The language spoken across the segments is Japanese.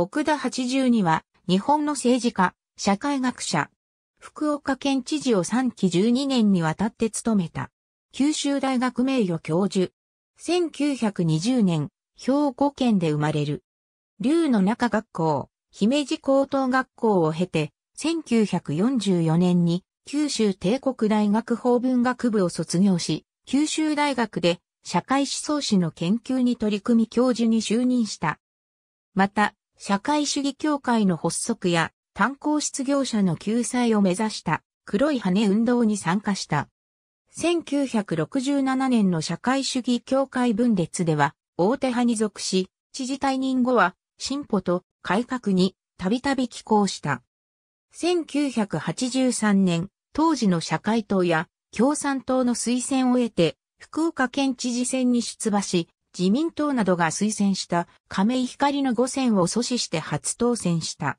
奥田82は、日本の政治家、社会学者、福岡県知事を3期12年にわたって務めた。九州大学名誉教授。1920年、兵庫県で生まれる。竜の中学校、姫路高等学校を経て、1944年に九州帝国大学法文学部を卒業し、九州大学で社会思想史の研究に取り組み教授に就任した。また、社会主義協会の発足や炭鉱失業者の救済を目指した黒い羽運動に参加した。1967年の社会主義協会分裂では大手派に属し、知事退任後は進歩と改革にたびたび寄稿した。1983年、当時の社会党や共産党の推薦を得て、福岡県知事選に出馬し、自民党などが推薦した亀井光の5選を阻止して初当選した。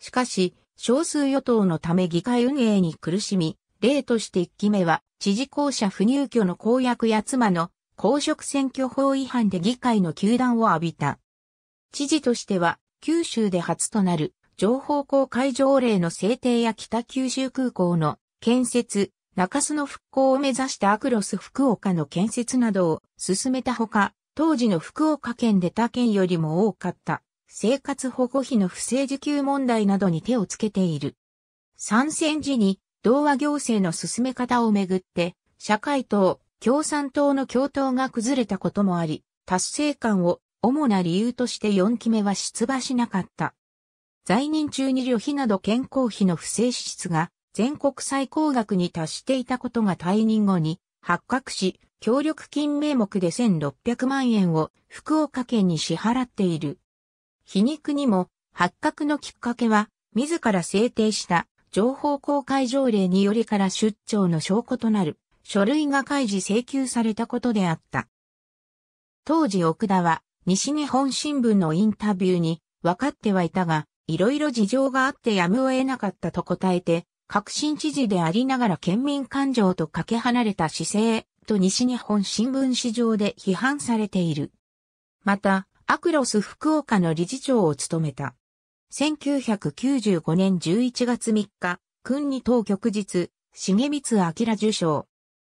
しかし、少数与党のため議会運営に苦しみ、例として1期目は、知事公社不入居の公約や妻の公職選挙法違反で議会の球団を浴びた。知事としては、九州で初となる情報公開条例の制定や北九州空港の建設、中洲の復興を目指したアクロス福岡の建設などを進めたほか、当時の福岡県で他県よりも多かった生活保護費の不正受給問題などに手をつけている。参戦時に同和行政の進め方をめぐって社会党、共産党の共闘が崩れたこともあり、達成感を主な理由として4期目は出馬しなかった。在任中に旅費など健康費の不正支出が全国最高額に達していたことが退任後に発覚し、協力金名目で1600万円を福岡県に支払っている。皮肉にも発覚のきっかけは自ら制定した情報公開条例によりから出張の証拠となる書類が開示請求されたことであった。当時奥田は西日本新聞のインタビューに分かってはいたが、いろいろ事情があってやむを得なかったと答えて、革新知事でありながら県民感情とかけ離れた姿勢と西日本新聞市場で批判されている。また、アクロス福岡の理事長を務めた。1995年11月3日、君に当局日、重光明受賞。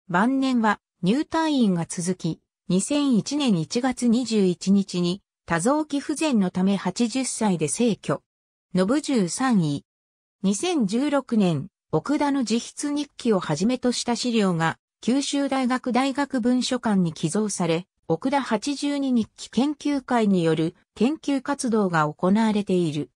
晩年は入退院が続き、2001年1月21日に多臓器不全のため80歳で逝去。信13位。2016年、奥田の自筆日記をはじめとした資料が九州大学大学文書館に寄贈され、奥田82日記研究会による研究活動が行われている。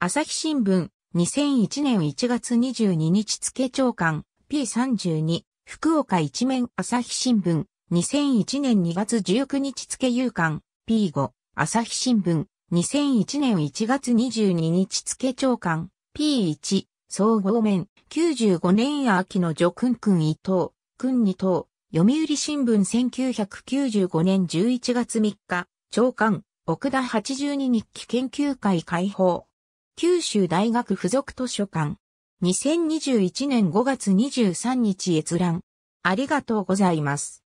朝日新聞、2001年1月22日付長官、P32、福岡一面朝日新聞、2001年2月19日付夕刊、P5、朝日新聞、2001年1月22日付長官、P1、総合面、95年秋のジョクン君伊藤、君に等、読売新聞1995年11月3日、長官、奥田82日記研究会開放。九州大学附属図書館。2021年5月23日閲覧。ありがとうございます。